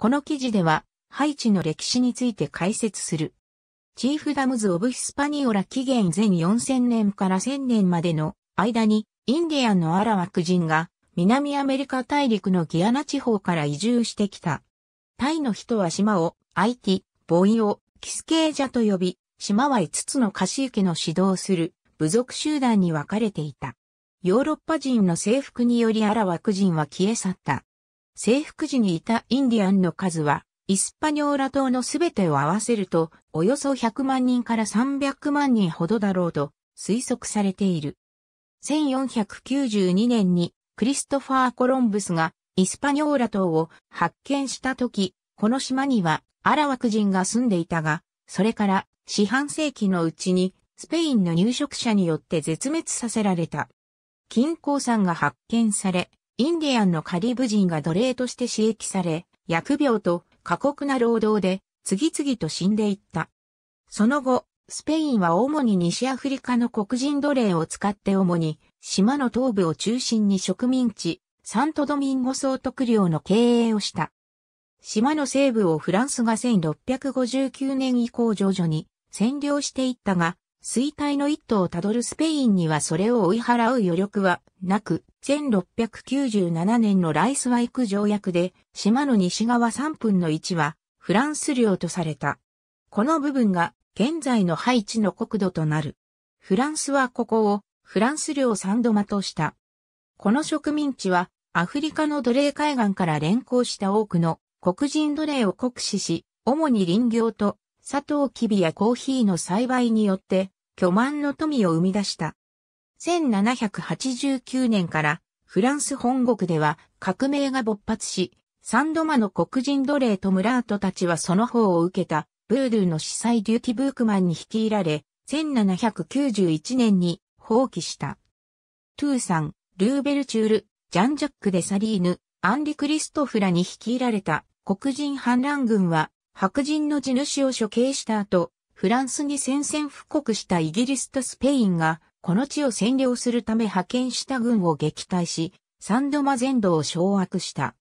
この記事では、ハイチの歴史について解説する。チーフダムズ・オブ・ヒスパニオラ紀元前4000年から1000年までの間に、インディアンのアラワク人が、南アメリカ大陸のギアナ地方から移住してきた。タイの人は島を、アイティ、ボイオ、キスケージャと呼び、島は5つの貸し受けの指導する部族集団に分かれていた。ヨーロッパ人の征服によりアラワク人は消え去った。征服時にいたインディアンの数は、イスパニョーラ島のすべてを合わせると、およそ100万人から300万人ほどだろうと推測されている。1492年にクリストファー・コロンブスがイスパニョーラ島を発見した時、この島にはアラワク人が住んでいたが、それから四半世紀のうちにスペインの入植者によって絶滅させられた。金鉱山が発見され、インディアンのカリブ人が奴隷として刺激され、疫病と過酷な労働で次々と死んでいった。その後、スペインは主に西アフリカの黒人奴隷を使って主に島の東部を中心に植民地、サントドミンゴ総督領の経営をした。島の西部をフランスが1659年以降徐々に占領していったが、衰退の一途をたどるスペインにはそれを追い払う余力はなく、1697年のライスワイク条約で、島の西側3分の1は、フランス領とされた。この部分が、現在のハイチの国土となる。フランスはここを、フランス領サンドマとした。この植民地は、アフリカの奴隷海岸から連行した多くの黒人奴隷を酷使し、主に林業と、砂糖キビやコーヒーの栽培によって、巨万の富を生み出した。1789年からフランス本国では革命が勃発し、サンドマの黒人奴隷とムラートたちはその方を受けた、ブードゥーの司祭デューティ・ブークマンに率いられ、1791年に放棄した。トゥーさん、ルーベルチュール、ジャン・ジャック・デ・サリーヌ、アンリ・クリストフラに率いられた黒人反乱軍は白人の地主を処刑した後、フランスに宣戦布告したイギリスとスペインがこの地を占領するため派遣した軍を撃退し、サンドマ全土を掌握した。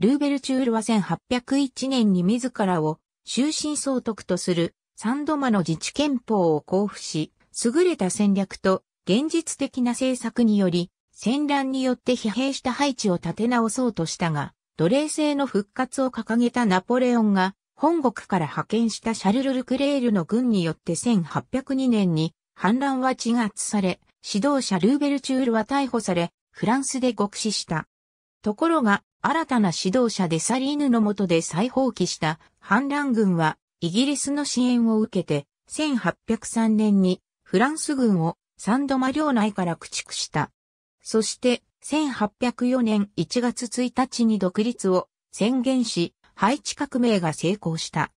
ルーベルチュールは1801年に自らを終身総督とするサンドマの自治憲法を交付し、優れた戦略と現実的な政策により、戦乱によって疲弊した配置を立て直そうとしたが、奴隷制の復活を掲げたナポレオンが、本国から派遣したシャルル・ルクレールの軍によって1802年に反乱は鎮圧され、指導者ルーベルチュールは逮捕され、フランスで獄死した。ところが、新たな指導者デサリーヌの下で再放棄した反乱軍は、イギリスの支援を受けて、1803年にフランス軍をサンドマ領内から駆逐した。そして、1804年1月1日に独立を宣言し、配置革命が成功した。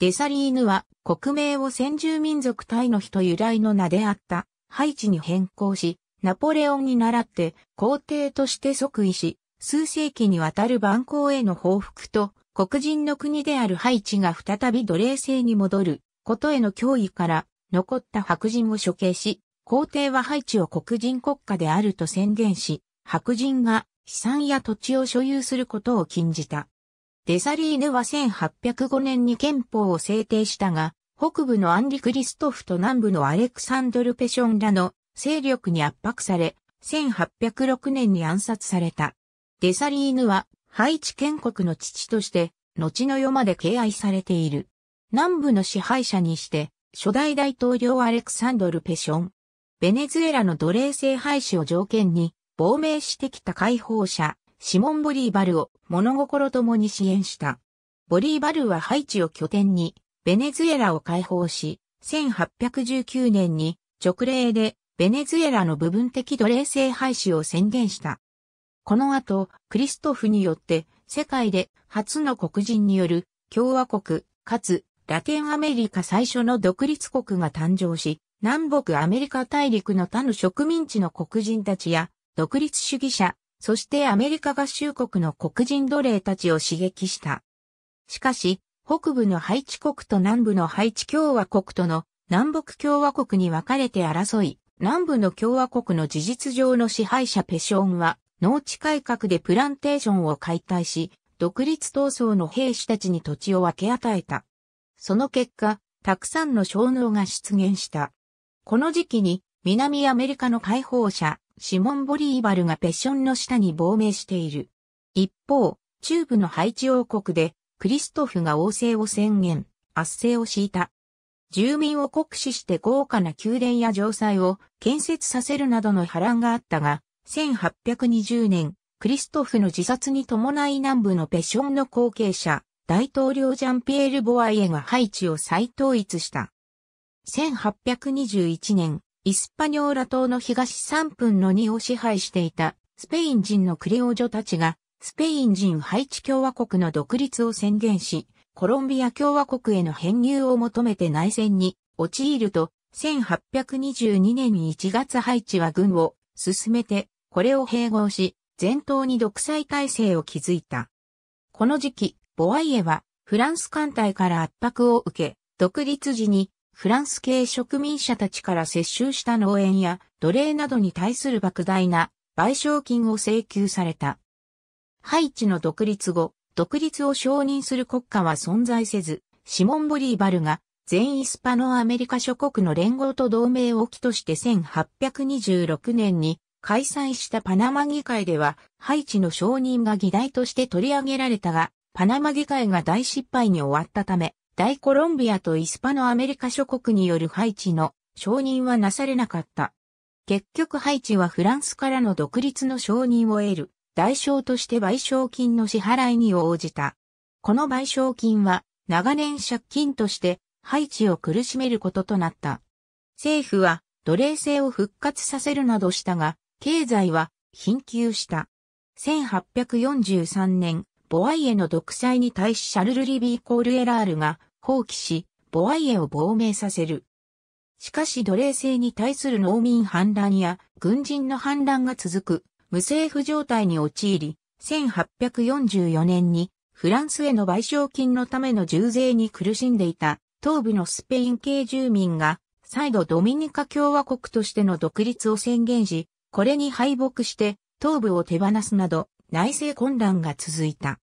デサリーヌは国名を先住民族タイの人由来の名であったハイチに変更し、ナポレオンに倣って皇帝として即位し、数世紀にわたる蛮行への報復と黒人の国であるハイチが再び奴隷制に戻ることへの脅威から残った白人を処刑し、皇帝はハイチを黒人国家であると宣言し、白人が資産や土地を所有することを禁じた。デサリーヌは1805年に憲法を制定したが、北部のアンリ・クリストフと南部のアレクサンドル・ペションらの勢力に圧迫され、1806年に暗殺された。デサリーヌは、ハイチ建国の父として、後の世まで敬愛されている。南部の支配者にして、初代大統領アレクサンドル・ペション。ベネズエラの奴隷制廃止を条件に、亡命してきた解放者、シモン・ボリーバルを物心ともに支援した。ボリーバルはハイチを拠点に、ベネズエラを解放し、1819年に直令でベネズエラの部分的奴隷制廃止を宣言した。この後、クリストフによって世界で初の黒人による共和国、かつラテンアメリカ最初の独立国が誕生し、南北アメリカ大陸の他の植民地の黒人たちや独立主義者、そしてアメリカ合衆国の黒人奴隷たちを刺激した。しかし、北部のハイチ国と南部のハイチ共和国との南北共和国に分かれて争い、南部の共和国の事実上の支配者ペションは農地改革でプランテーションを解体し、独立闘争の兵士たちに土地を分け与えた。その結果、たくさんの小脳が出現した。この時期に南アメリカの解放者、シモン・ボリーバルがペッションの下に亡命している。一方、中部のハイチ王国で、クリストフが王政を宣言、圧政を敷いた。住民を酷使して豪華な宮殿や城塞を建設させるなどの波乱があったが、1820年、クリストフの自殺に伴い南部のペションの後継者、大統領ジャンピエール・ボワイエがハイチを再統一した。1821年、イスパニョーラ島の東3分の2を支配していたスペイン人のクレオジョたちがスペイン人ハイチ共和国の独立を宣言し、コロンビア共和国への編入を求めて内戦に陥ると、1822年1月ハイチは軍を進めて、これを併合し、全島に独裁体制を築いた。この時期、ボワイエはフランス艦隊から圧迫を受け、独立時にフランス系植民者たちから接収した農園や奴隷などに対する莫大な賠償金を請求された。ハイチの独立後、独立を承認する国家は存在せず、シモン・ボリーバルが全イスパノアメリカ諸国の連合と同盟を起として1826年に開催したパナマ議会では、ハイチの承認が議題として取り上げられたが、パナマ議会が大失敗に終わったため、大コロンビアとイスパのアメリカ諸国によるハイチの承認はなされなかった。結局ハイチはフランスからの独立の承認を得る代償として賠償金の支払いに応じた。この賠償金は長年借金としてハイチを苦しめることとなった。政府は奴隷制を復活させるなどしたが、経済は貧窮した。1843年、ボワイエの独裁に対しシャルル・リビー・コール・エラールが放棄し、ボワイエを亡命させる。しかし奴隷制に対する農民反乱や軍人の反乱が続く無政府状態に陥り、1844年にフランスへの賠償金のための重税に苦しんでいた東部のスペイン系住民が再度ドミニカ共和国としての独立を宣言し、これに敗北して東部を手放すなど内政混乱が続いた。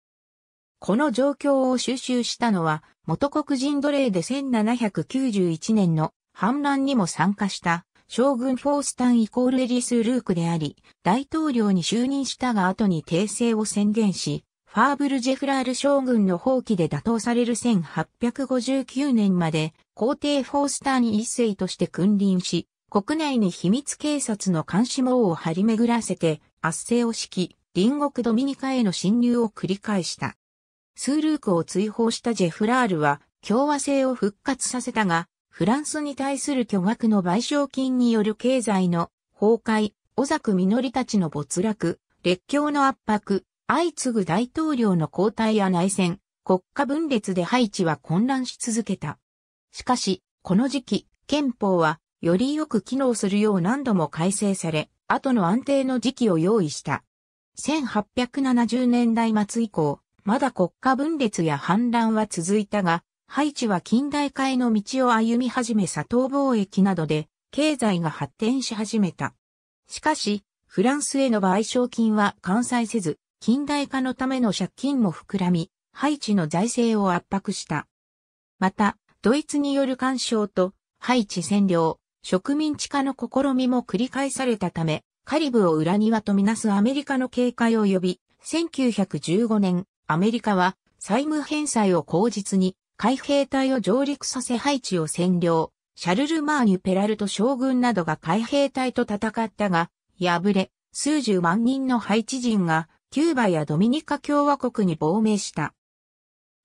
この状況を収集したのは元国人奴隷で1791年の反乱にも参加した将軍フォースタンイコールエリス・ルークであり、大統領に就任したが後に訂正を宣言し、ファーブル・ジェフラール将軍の放棄で打倒される1859年まで皇帝フォースタン一世として君臨し、国内に秘密警察の監視網を張り巡らせて圧政を敷き、隣国ドミニカへの侵入を繰り返した。スールークを追放したジェフラールは共和制を復活させたが、フランスに対する巨額の賠償金による経済の崩壊、小ク実たちの没落、列強の圧迫、相次ぐ大統領の交代や内戦、国家分裂でハイチは混乱し続けた。しかし、この時期、憲法はよりよく機能するよう何度も改正され、後の安定の時期を用意した。1870年代末以降、まだ国家分裂や反乱は続いたが、ハイチは近代化への道を歩み始め砂糖貿易などで経済が発展し始めた。しかし、フランスへの賠償金は完済せず、近代化のための借金も膨らみ、ハイチの財政を圧迫した。また、ドイツによる干渉と、ハイチ占領、植民地化の試みも繰り返されたため、カリブを裏庭とみなすアメリカの警戒を呼び、1915年、アメリカは債務返済を口実に海兵隊を上陸させハイチを占領。シャルル・マーニュ・ペラルト将軍などが海兵隊と戦ったが、敗れ、数十万人のハイチ人がキューバやドミニカ共和国に亡命した。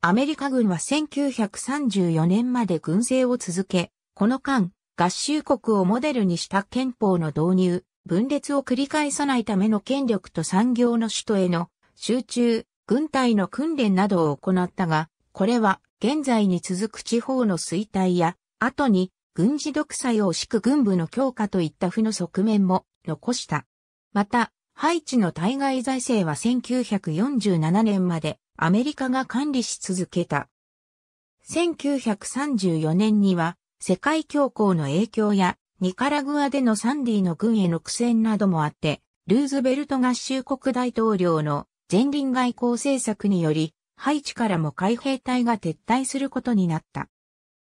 アメリカ軍は1934年まで軍政を続け、この間、合衆国をモデルにした憲法の導入、分裂を繰り返さないための権力と産業の首都への集中、軍隊の訓練などを行ったが、これは現在に続く地方の衰退や、後に軍事独裁を敷く軍部の強化といった負の側面も残した。また、ハイチの対外財政は1947年までアメリカが管理し続けた。1934年には世界恐慌の影響やニカラグアでのサンディの軍への苦戦などもあって、ルーズベルト合衆国大統領の前輪外交政策により、ハイチからも海兵隊が撤退することになった。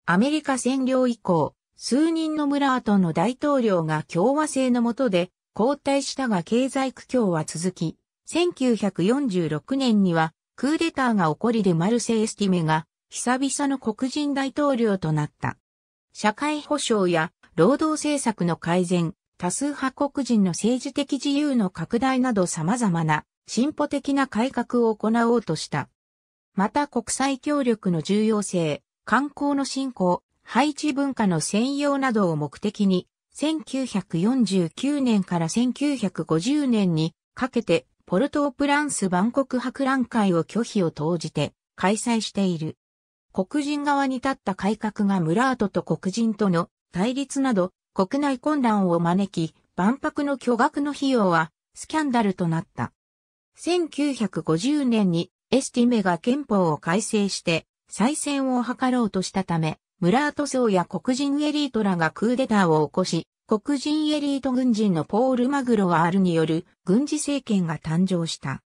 アメリカ占領以降、数人のムラートの大統領が共和制の下で交代したが経済苦境は続き、1946年にはクーデターが起こりでマルセイ・エスティメが久々の黒人大統領となった。社会保障や労働政策の改善、多数派黒人の政治的自由の拡大など様々な進歩的な改革を行おうとした。また国際協力の重要性、観光の振興、配置文化の専用などを目的に、1949年から1950年にかけて、ポルトープランス万国博覧会を拒否を投じて開催している。黒人側に立った改革がムラートと黒人との対立など国内混乱を招き、万博の巨額の費用はスキャンダルとなった。1950年にエスティメが憲法を改正して再選を図ろうとしたため、ムラート層や黒人エリートらがクーデターを起こし、黒人エリート軍人のポール・マグロワールによる軍事政権が誕生した。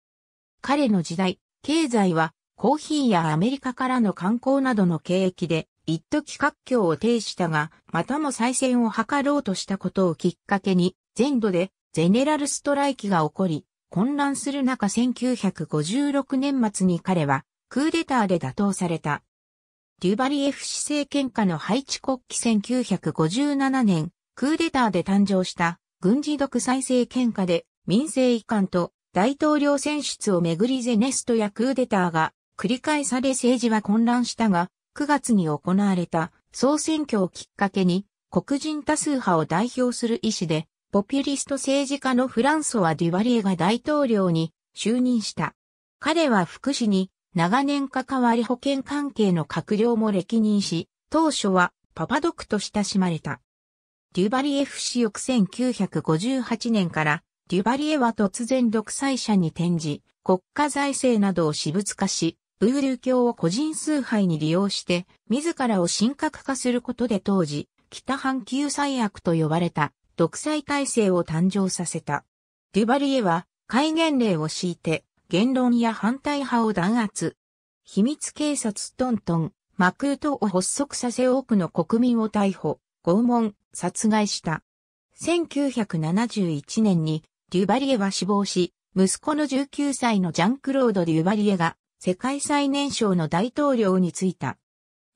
彼の時代、経済はコーヒーやアメリカからの観光などの景気で、一時活況を呈したが、またも再選を図ろうとしたことをきっかけに、全土でゼネラルストライキが起こり、混乱する中1956年末に彼はクーデターで打倒された。デュバリエフ市政権下のハイチ国旗1957年、クーデターで誕生した軍事独裁政権下で民政移管と大統領選出をめぐりゼネストやクーデターが繰り返され政治は混乱したが、9月に行われた総選挙をきっかけに黒人多数派を代表する意思でポピュリスト政治家のフランソワ・デュバリエが大統領に就任した。彼は福祉に長年関わり保険関係の閣僚も歴任し、当初はパパドクと親しまれた。デュバリエ不死翌1958年からデュバリエは突然独裁者に転じ、国家財政などを私物化し、ブールュ教を個人崇拝に利用して、自らを神格化することで当時、北半球最悪と呼ばれた独裁体制を誕生させた。デュバリエは戒厳令を敷いて言論や反対派を弾圧。秘密警察トントン、マクートを発足させ多くの国民を逮捕、拷問、殺害した。1971年にデュバリエは死亡し、息子の19歳のジャンクロード・デュバリエが世界最年少の大統領に就いた。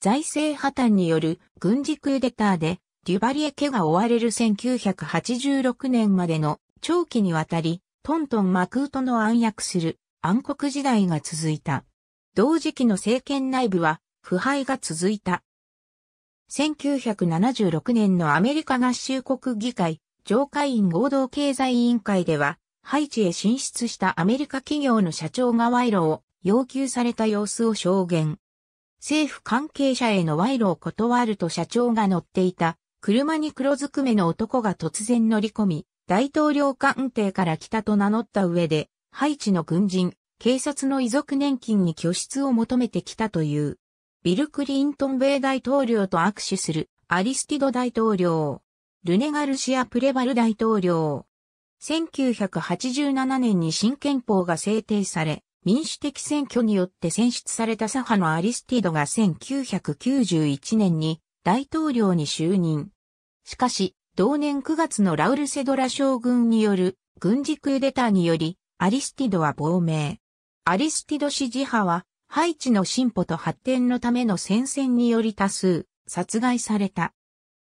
財政破綻による軍事クーデターでデュバリエ家が追われる1986年までの長期にわたり、トントン・マクートの暗躍する暗黒時代が続いた。同時期の政権内部は腐敗が続いた。1976年のアメリカ合衆国議会上会員合同経済委員会では、ハイチへ進出したアメリカ企業の社長が賄賂を要求された様子を証言。政府関係者への賄賂を断ると社長が乗っていた車に黒ずくめの男が突然乗り込み、大統領官邸から来たと名乗った上で、ハイチの軍人、警察の遺族年金に拠出を求めてきたという。ビル・クリントン米大統領と握手するアリスティド大統領。ルネガルシア・プレバル大統領。1987年に新憲法が制定され、民主的選挙によって選出された左派のアリスティドが1991年に大統領に就任。しかし、同年9月のラウルセドラ将軍による軍事クーデターにより、アリスティドは亡命。アリスティド支持派は、ハイチの進歩と発展のための戦線により多数、殺害された。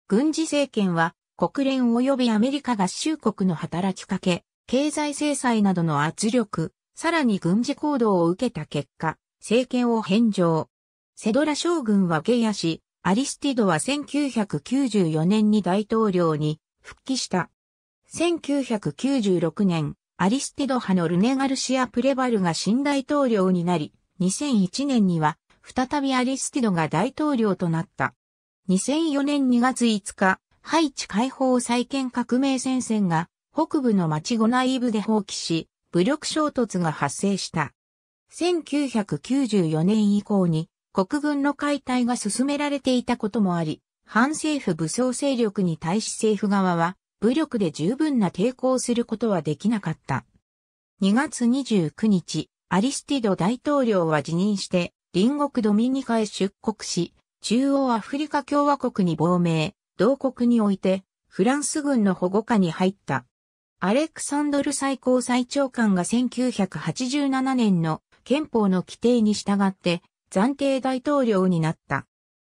軍事政権は、国連及びアメリカ合衆国の働きかけ、経済制裁などの圧力、さらに軍事行動を受けた結果、政権を返上。セドラ将軍は下野し、アリスティドは1994年に大統領に復帰した。1996年、アリスティド派のルネガルシア・プレバルが新大統領になり、2001年には再びアリスティドが大統領となった。2004年2月5日、ハイチ解放再建革命戦線が北部の町ゴナイーブで放棄し、武力衝突が発生した。1994年以降に国軍の解体が進められていたこともあり、反政府武装勢力に対し政府側は、武力で十分な抵抗することはできなかった。2月29日、アリスティド大統領は辞任して、隣国ドミニカへ出国し、中央アフリカ共和国に亡命、同国において、フランス軍の保護下に入った。アレクサンドル最高裁長官が1987年の憲法の規定に従って、暫定大統領になった。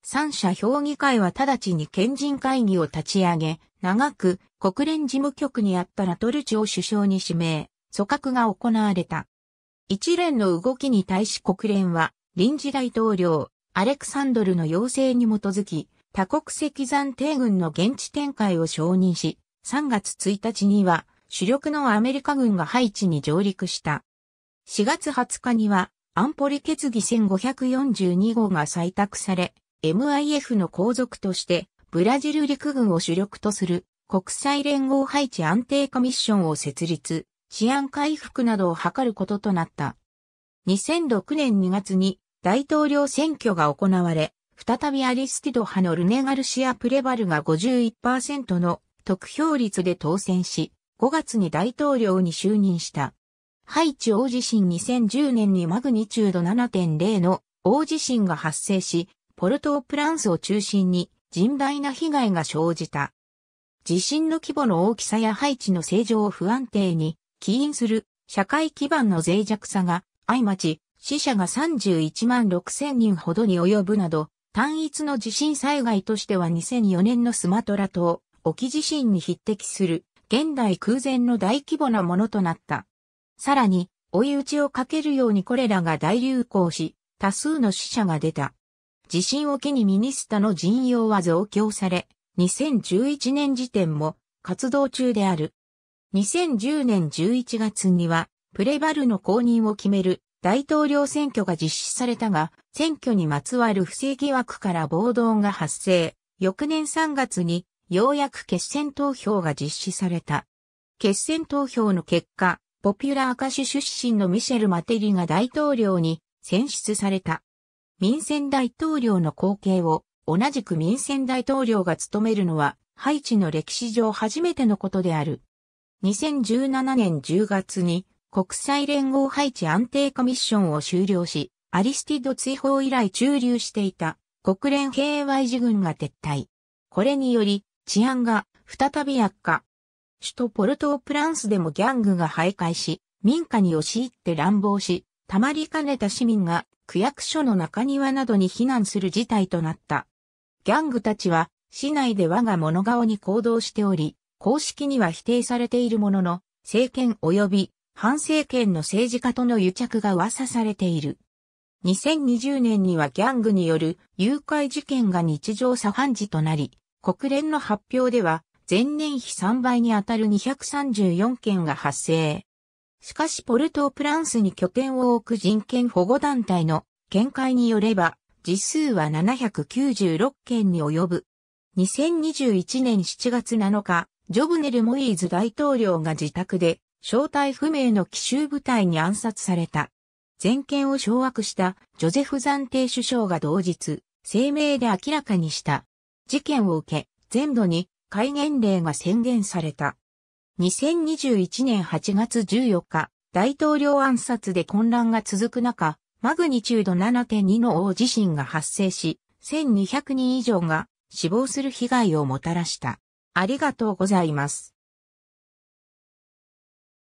三者評議会は直ちに賢人会議を立ち上げ、長く国連事務局にあったラトルチを首相に指名、組閣が行われた。一連の動きに対し国連は、臨時大統領、アレクサンドルの要請に基づき、多国籍暫定軍の現地展開を承認し、3月1日には主力のアメリカ軍がハイチに上陸した。4月20日には安保理決議1542号が採択され、MIF の皇族として、ブラジル陸軍を主力とする国際連合配置安定コミッションを設立、治安回復などを図ることとなった。2006年2月に大統領選挙が行われ、再びアリスティド派のルネガルシア・プレバルが51%の得票率で当選し、5月に大統領に就任した。ハイチ大地震2010年にマグニチュード7.0の大地震が発生し、ポルトープランスを中心に甚大な被害が生じた。地震の規模の大きさやハイチの正常を不安定に起因する社会基盤の脆弱さが相まち、死者が31万6千人ほどに及ぶなど、単一の地震災害としては2004年のスマトラ島、沖地震に匹敵する現代空前の大規模なものとなった。さらに、追い打ちをかけるようにこれらが大流行し、多数の死者が出た。地震を機にミニスタの陣容は増強され、2011年時点も活動中である。2010年11月には、プレバルの公認を決める大統領選挙が実施されたが、選挙にまつわる不正疑惑から暴動が発生。翌年3月にようやく決選投票が実施された。決選投票の結果、ポピュラー歌手出身のミシェル・マテリが大統領に選出された。民選大統領の後継を同じく民選大統領が務めるのはハイチの歴史上初めてのことである。2017年10月に国際連合ハイチ安定コミッションを終了し、アリスティド追放以来駐留していた国連平和維持軍が撤退。これにより治安が再び悪化。首都ポルトープランスでもギャングが徘徊し、民家に押し入って乱暴し、たまりかねた市民が区役所の中庭などに避難する事態となった。ギャングたちは市内で我が物顔に行動しており、公式には否定されているものの、政権及び反政権の政治家との癒着が噂されている。2020年にはギャングによる誘拐事件が日常茶飯事となり、国連の発表では前年比3倍にあたる234件が発生。しかしポルトープランスに拠点を置く人権保護団体の見解によれば、実数は796件に及ぶ。2021年7月7日、ジョブネル・モイーズ大統領が自宅で正体不明の奇襲部隊に暗殺された。全権を掌握したジョゼフ暫定首相が同日、声明で明らかにした。事件を受け、全土に戒厳令が宣言された。2021年8月14日、大統領暗殺で混乱が続く中、マグニチュード7.2の大地震が発生し、1200人以上が死亡する被害をもたらした。ありがとうございます。